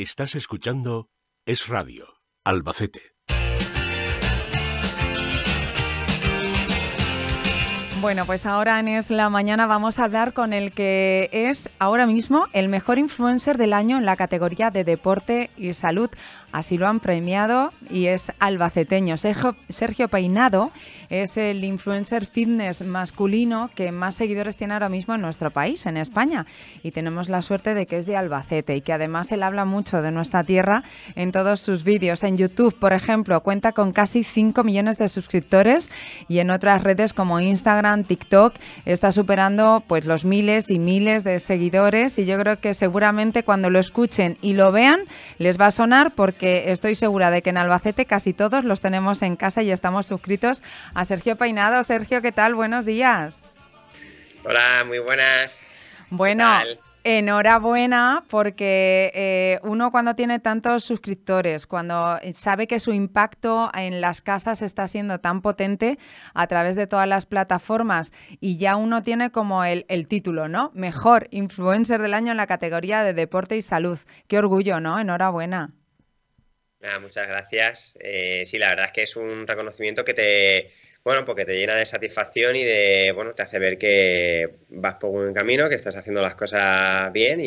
Estás escuchando Es Radio, Albacete. Bueno, pues ahora en Es la Mañana vamos a hablar con el que es ahora mismo el mejor influencer del año en la categoría de deporte y salud. Así lo han premiado y es albaceteño. Sergio, Peinado es el influencer fitness masculino que más seguidores tiene ahora mismo en nuestro país, en España. Y tenemos la suerte de que es de Albacete y que además él habla mucho de nuestra tierra en todos sus vídeos. En YouTube, por ejemplo, cuenta con casi 5 millones de suscriptores y en otras redes como Instagram, TikTok, está superando pues los miles y miles de seguidores y yo creo que seguramente cuando lo escuchen y lo vean les va a sonar porque estoy segura de que en Albacete casi todos los tenemos en casa y estamos suscritos a Sergio Peinado. Sergio, ¿qué tal? Buenos días. Hola, muy buenas. Bueno, enhorabuena porque eh, uno cuando tiene tantos suscriptores, cuando sabe que su impacto en las casas está siendo tan potente a través de todas las plataformas y ya uno tiene como el título, ¿no? Mejor influencer del año en la categoría de deporte y salud. Qué orgullo, ¿no? Enhorabuena muchas gracias. Eh, sí, la verdad es que es un reconocimiento que te, bueno, porque te llena de satisfacción y de, bueno, te hace ver que vas por buen camino, que estás haciendo las cosas bien y,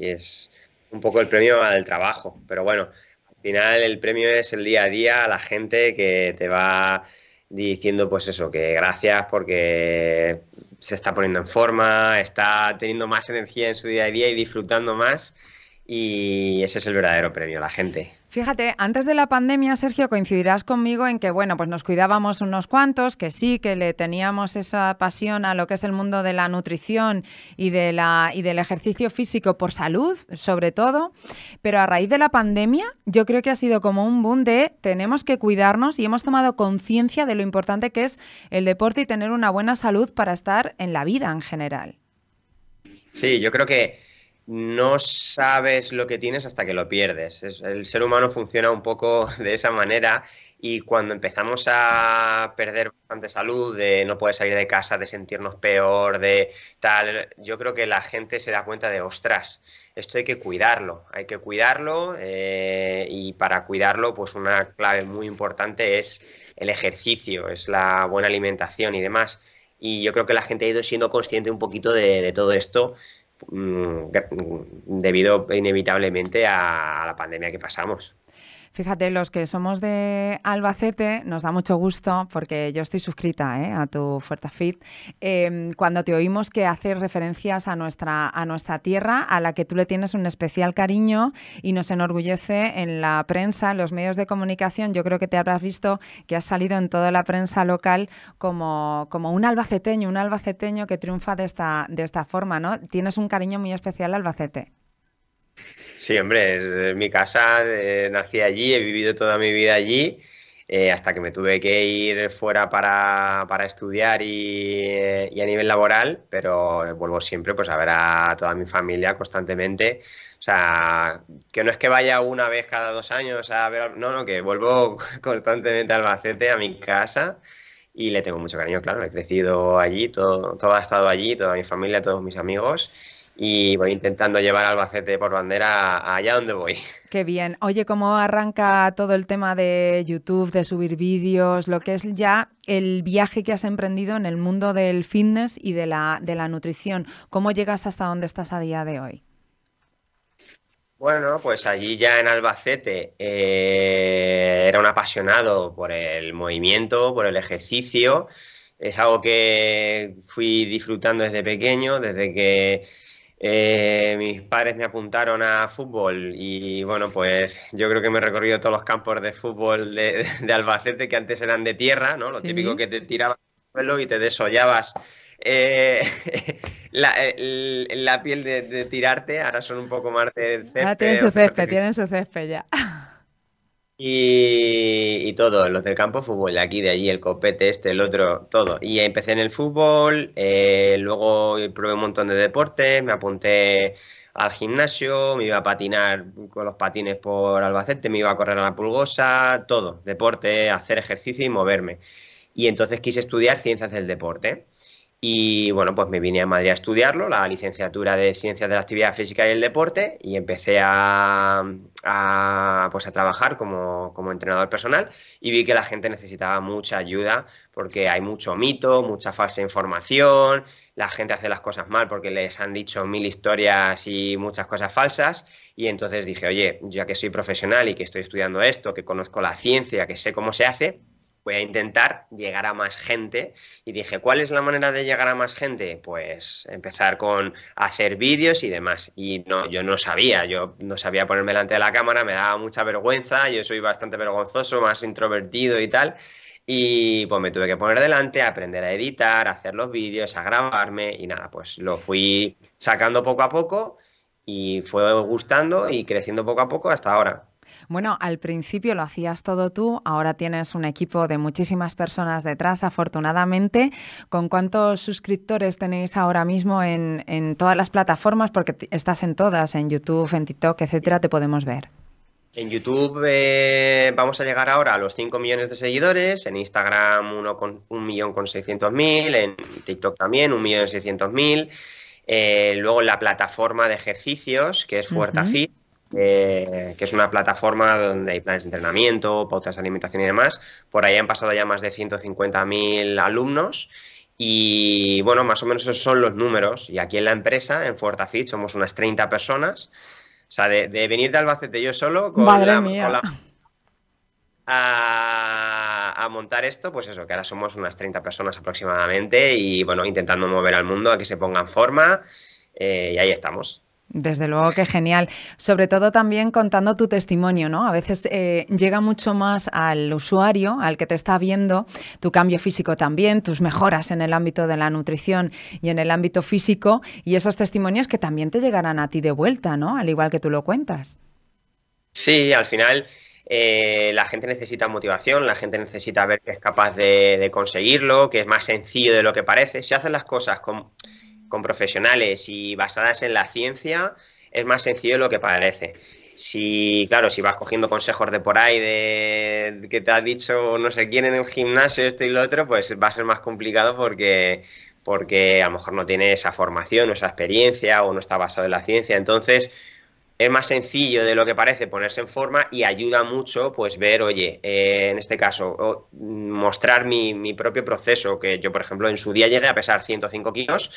y es un poco el premio al trabajo. Pero bueno, al final el premio es el día a día, a la gente que te va diciendo pues eso, que gracias porque se está poniendo en forma, está teniendo más energía en su día a día y disfrutando más y ese es el verdadero premio, la gente. Fíjate, antes de la pandemia, Sergio, coincidirás conmigo en que, bueno, pues nos cuidábamos unos cuantos, que sí, que le teníamos esa pasión a lo que es el mundo de la nutrición y, de la, y del ejercicio físico por salud, sobre todo, pero a raíz de la pandemia yo creo que ha sido como un boom de tenemos que cuidarnos y hemos tomado conciencia de lo importante que es el deporte y tener una buena salud para estar en la vida en general. Sí, yo creo que no sabes lo que tienes hasta que lo pierdes. el ser humano funciona un poco de esa manera y cuando empezamos a perder bastante salud, de no poder salir de casa, de sentirnos peor, de tal, yo creo que la gente se da cuenta de, ostras, esto hay que cuidarlo, hay que cuidarlo eh, y para cuidarlo, pues una clave muy importante es el ejercicio, es la buena alimentación y demás. Y yo creo que la gente ha ido siendo consciente un poquito de todo esto Mm, mm, debido inevitablemente a la pandemia que pasamos. Fíjate, los que somos de Albacete nos da mucho gusto porque yo estoy suscrita ¿eh? a tu Fuerza Fit. Em, cuando te oímos que haces referencias a nuestra, a nuestra tierra, a la que tú le tienes un especial cariño y nos enorgullece en la prensa, en los medios de comunicación. Yo creo que te habrás visto que has salido en toda la prensa local como, como un albaceteño, un albaceteño que triunfa de esta, de esta forma, ¿no? Tienes un cariño muy especial a Albacete. Sí, hombre, es, eh, mi casa, eh, nací allí, he vivido toda mi vida allí. Eh, hasta que me tuve que ir fuera para, estudiar y, a nivel laboral, pero vuelvo siempre pues, a ver a toda mi familia constantemente. O sea, que no es que vaya una vez cada dos años a ver, no, no, que vuelvo constantemente a Albacete, a mi casa, y le tengo mucho cariño, claro, he crecido allí, todo, todo ha estado allí, toda mi familia, todos mis amigos y voy intentando llevar Albacete por bandera allá donde voy. Qué bien. Oye, ¿cómo arranca todo el tema de YouTube, de subir vídeos, lo que es ya el viaje que has emprendido en el mundo del fitness y de la, nutrición? ¿Cómo llegas hasta donde estás a día de hoy? Bueno, pues allí ya en Albacete eh, era un apasionado por el movimiento, por el ejercicio. Es algo que fui disfrutando desde pequeño, desde que eh, mis padres me apuntaron a fútbol y bueno, pues yo creo que me he recorrido todos los campos de fútbol de, Albacete que antes eran de tierra, ¿no? Lo típico que te tirabas al suelo y te desollabas eh, eh, la, piel de, tirarte, ahora son un poco más de césped. Ahora tienen su césped, tienen su césped ya. Y, todo, los del campo fútbol, de aquí, de allí, el copete, este, el otro, todo. Y empecé en el fútbol, eh, luego probé un montón de deportes, me apunté al gimnasio, me iba a patinar con los patines por Albacete, me iba a correr a la pulgosa, todo, deporte, hacer ejercicio y moverme. Y entonces quise estudiar ciencias del deporte. Y bueno, pues me vine a Madrid a estudiarlo, la licenciatura de Ciencias de la Actividad Física y el Deporte, y empecé a, pues a trabajar como, como, entrenador personal y vi que la gente necesitaba mucha ayuda porque hay mucho mito, mucha falsa información, la gente hace las cosas mal porque les han dicho mil historias y muchas cosas falsas. Y entonces dije, oye, ya que soy profesional y que estoy estudiando esto, que conozco la ciencia, que sé cómo se hace, voy a intentar llegar a más gente. Y dije, ¿cuál es la manera de llegar a más gente? Pues empezar con hacer vídeos y demás. Y no, yo no sabía, yo no sabía ponerme delante de la cámara, me daba mucha vergüenza, yo soy bastante vergonzoso, más introvertido y tal. Y pues me tuve que poner delante, aprender a editar, a hacer los vídeos, a grabarme y nada, pues lo fui sacando poco a poco y fue gustando y creciendo poco a poco hasta ahora. Bueno, al principio lo hacías todo tú, ahora tienes un equipo de muchísimas personas detrás, afortunadamente. ¿Con cuántos suscriptores tenéis ahora mismo en, todas las plataformas? Porque estás en todas, en YouTube, en TikTok, etcétera, te podemos ver. En YouTube eh, vamos a llegar ahora a los 5 millones de seguidores, en Instagram uno con, un millón con en TikTok también 1.600.000, millón seiscientos eh, luego la plataforma de ejercicios, que es FuertaFit, eh, que es una plataforma donde hay planes de entrenamiento, pautas de alimentación y demás. Por ahí han pasado ya más de 150.000 alumnos. Y bueno, más o menos esos son los números. Y aquí en la empresa, en Fit, somos unas 30 personas. O sea, de, venir de Albacete yo solo con a, montar esto, pues eso, que ahora somos unas 30 personas aproximadamente y bueno, intentando mover al mundo a que se ponga en forma eh, y ahí estamos. Desde luego que genial. Sobre todo también contando tu testimonio, ¿no? A veces eh, llega mucho más al usuario, al que te está viendo, tu cambio físico también, tus mejoras en el ámbito de la nutrición y en el ámbito físico, y esos testimonios que también te llegarán a ti de vuelta, ¿no? Al igual que tú lo cuentas. Sí, al final eh, la gente necesita motivación, la gente necesita ver que es capaz de, conseguirlo, que es más sencillo de lo que parece. Si hacen las cosas con con profesionales y basadas en la ciencia, es más sencillo de lo que parece. Si, claro, si vas cogiendo consejos de por ahí, de, que te ha dicho no sé quién en el gimnasio, esto y lo otro, pues va a ser más complicado porque, porque a lo mejor no tiene esa formación o esa experiencia o no está basado en la ciencia. Entonces, es más sencillo de lo que parece ponerse en forma y ayuda mucho pues ver, oye, eh, en este caso, mm, mostrar mi, mi propio proceso, que yo, por ejemplo, en su día llegué a pesar 105 kilos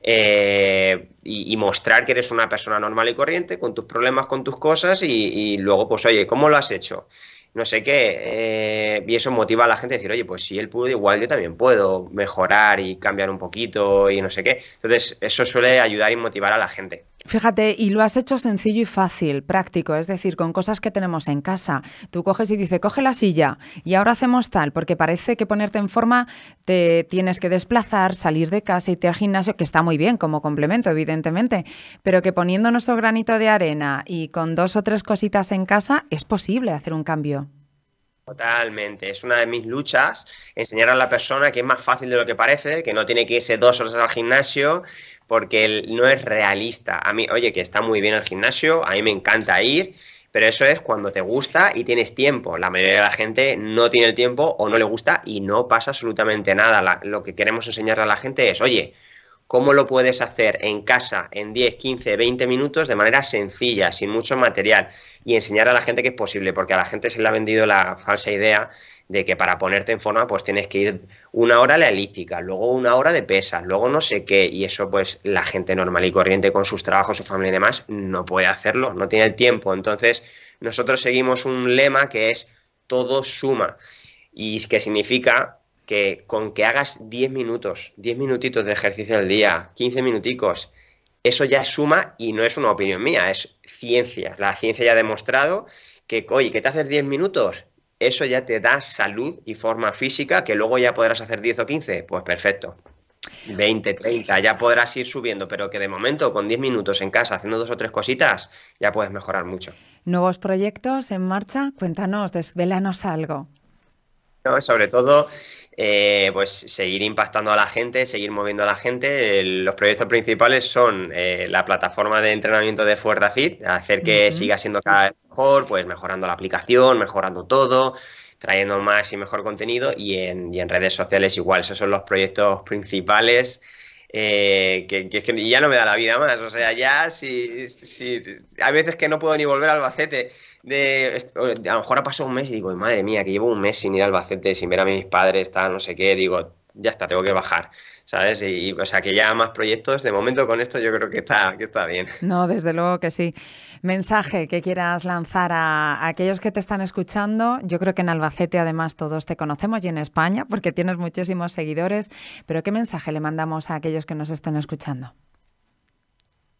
eh, y, mostrar que eres una persona normal y corriente, con tus problemas, con tus cosas, y, y luego, pues, oye, ¿cómo lo has hecho? no sé qué. Eh, y eso motiva a la gente a decir, oye, pues si él pudo, igual yo también puedo mejorar y cambiar un poquito y no sé qué. Entonces, eso suele ayudar y motivar a la gente. Fíjate, y lo has hecho sencillo y fácil, práctico, es decir, con cosas que tenemos en casa. Tú coges y dices, coge la silla y ahora hacemos tal, porque parece que ponerte en forma te tienes que desplazar, salir de casa, y irte al gimnasio, que está muy bien como complemento, evidentemente, pero que poniendo nuestro granito de arena y con dos o tres cositas en casa es posible hacer un cambio. Totalmente, es una de mis luchas, enseñar a la persona que es más fácil de lo que parece, que no tiene que irse dos horas al gimnasio, porque no es realista. A mí, oye, que está muy bien el gimnasio, a mí me encanta ir, pero eso es cuando te gusta y tienes tiempo. La mayoría de la gente no tiene el tiempo o no le gusta y no pasa absolutamente nada. lo que queremos enseñarle a la gente es, oye, cómo lo puedes hacer en casa en 10, 15, 20 minutos de manera sencilla, sin mucho material y enseñar a la gente que es posible, porque a la gente se le ha vendido la falsa idea de que para ponerte en forma pues tienes que ir una hora a la elíptica, luego una hora de pesas, luego no sé qué, y eso pues la gente normal y corriente con sus trabajos, su familia y demás no puede hacerlo, no tiene el tiempo. Entonces nosotros seguimos un lema que es todo suma y que significa que con que hagas 10 minutos, 10 minutitos de ejercicio al día, 15 minuticos, eso ya suma y no es una opinión mía, es ciencia. La ciencia ya ha demostrado que, oye, que te haces 10 minutos, eso ya te da salud y forma física que luego ya podrás hacer 10 o 15, pues perfecto. 20, 30, ya podrás ir subiendo, pero que de momento con 10 minutos en casa haciendo dos o tres cositas ya puedes mejorar mucho. ¿Nuevos proyectos en marcha? Cuéntanos, desvelanos algo. No, sobre todo eh, pues seguir impactando a la gente, seguir moviendo a la gente. los proyectos principales son eh, la plataforma de entrenamiento de Fuerza Fit, hacer que siga siendo cada vez mejor, pues mejorando la aplicación, mejorando todo, trayendo más y mejor contenido y en, y en redes sociales igual. Esos son los proyectos principales eh, que, es que ya no me da la vida más. O sea, ya si, si hay veces que no puedo ni volver a Albacete. De, a lo mejor ha pasado un mes y digo, madre mía, que llevo un mes sin ir a Albacete, sin ver a mis padres, tal, no sé qué. Digo, ya está, tengo que bajar, ¿sabes? Y, o sea, que ya más proyectos, de momento con esto yo creo que está, que está bien. No, desde luego que sí. Mensaje que quieras lanzar a, a aquellos que te están escuchando, yo creo que en Albacete además todos te conocemos y en España, porque tienes muchísimos seguidores, pero ¿qué mensaje le mandamos a aquellos que nos están escuchando?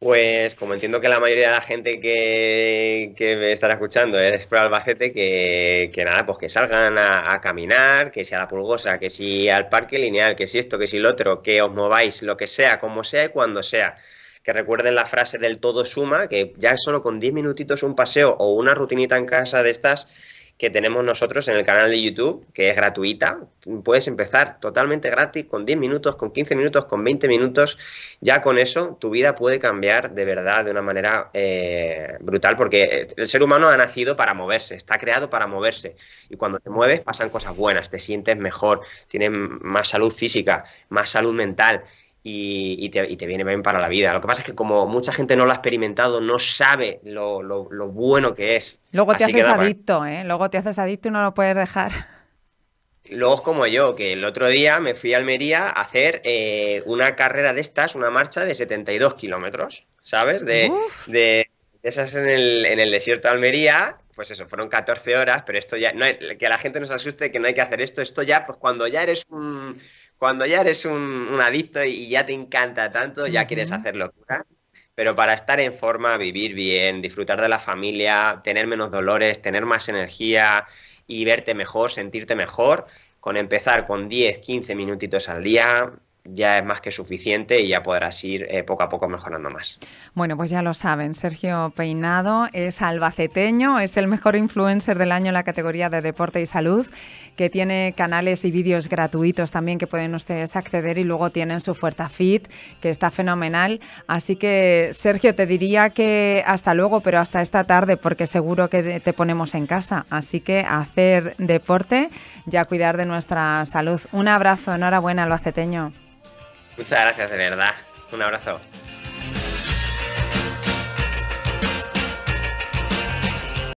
Pues como entiendo que la mayoría de la gente que, me estará escuchando es pro Albacete, que, que, nada, pues que salgan a, caminar, que sea la pulgosa, que si al parque lineal, que si esto, que si lo otro, que os mováis, lo que sea, como sea y cuando sea. Que recuerden la frase del todo suma, que ya solo con 10 minutitos un paseo o una rutinita en casa de estas que tenemos nosotros en el canal de YouTube, que es gratuita. Puedes empezar totalmente gratis, con 10 minutos, con 15 minutos, con 20 minutos. Ya con eso tu vida puede cambiar de verdad de una manera eh, brutal, porque el ser humano ha nacido para moverse, está creado para moverse. Y cuando te mueves pasan cosas buenas, te sientes mejor, tienes más salud física, más salud mental y, te, viene bien para la vida. Lo que pasa es que como mucha gente no lo ha experimentado, no sabe lo, bueno que es. Luego te haces adicto, ¿eh? Luego te haces adicto y no lo puedes dejar. Luego es como yo, que el otro día me fui a Almería a hacer eh, una carrera de estas, una marcha de 72 kilómetros, ¿sabes? De, esas en el, desierto de Almería pues eso, fueron 14 horas, pero esto ya, no a que la gente nos asuste que no hay que hacer esto, esto ya, pues cuando ya eres un, cuando ya eres un, adicto y ya te encanta tanto, ya quieres hacer locura. Pero para estar en forma, vivir bien, disfrutar de la familia, tener menos dolores, tener más energía y verte mejor, sentirte mejor, con empezar con 10, 15 minutitos al día, ya es más que suficiente y ya podrás ir eh, poco a poco mejorando más. Bueno, pues ya lo saben, Sergio Peinado es albaceteño, es el mejor influencer del año en la categoría de deporte y salud, que tiene canales y vídeos gratuitos también que pueden ustedes acceder y luego tienen su Fuerza Fit, que está fenomenal. Así que, Sergio, te diría que hasta luego, pero hasta esta tarde, porque seguro que te ponemos en casa. Así que hacer deporte, ya cuidar de nuestra salud. Un abrazo, enhorabuena, albaceteño. Muchas gracias, de verdad. Un abrazo.